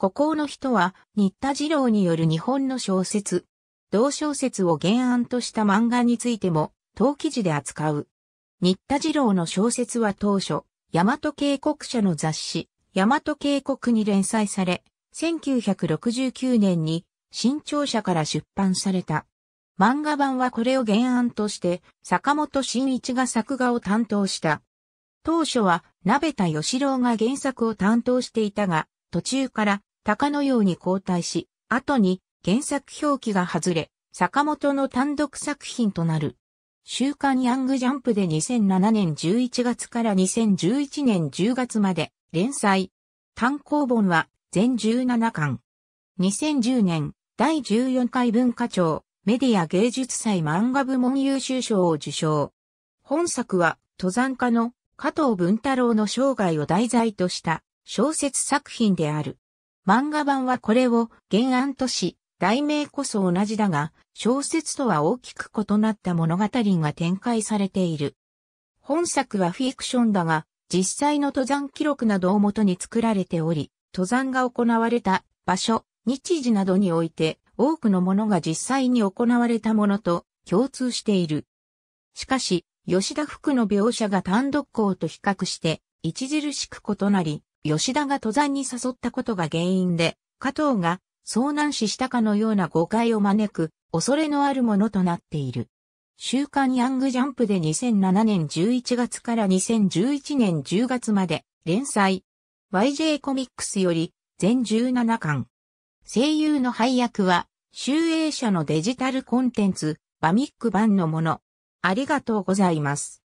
孤高の人は、新田二郎による日本の小説、同小説を原案とした漫画についても、当記事で扱う。新田二郎の小説は当初、大和渓谷社の雑誌、大和渓谷に連載され、1969年に、新潮社から出版された。漫画版はこれを原案として、坂本慎一が作画を担当した。当初は、鍋田義郎が原作を担当していたが、途中から鷹のように交代し、後に原作表記が外れ、坂本の単独作品となる。週刊ヤングジャンプで2007年11月から2011年10月まで連載。単行本は全17巻。2010年第14回文化庁メディア芸術祭漫画部門優秀賞を受賞。本作は登山家の加藤文太郎の生涯を題材とした小説作品である。漫画版はこれを原案とし、題名こそ同じだが、小説とは大きく異なった物語が展開されている。本作はフィクションだが、実際の登山記録などをもとに作られており、登山が行われた場所、日時などにおいて、多くのものが実際に行われたものと共通している。しかし、吉田福の描写が単独校と比較して、著しく異なり、吉田が登山に誘ったことが原因で、加藤が遭難死したかのような誤解を招く、恐れのあるものとなっている。週刊ヤングジャンプで2007年11月から2011年10月まで連載。YJ コミックスより全17巻。声優の配役は、集英社のデジタルコンテンツ、バミック版のもの。ありがとうございます。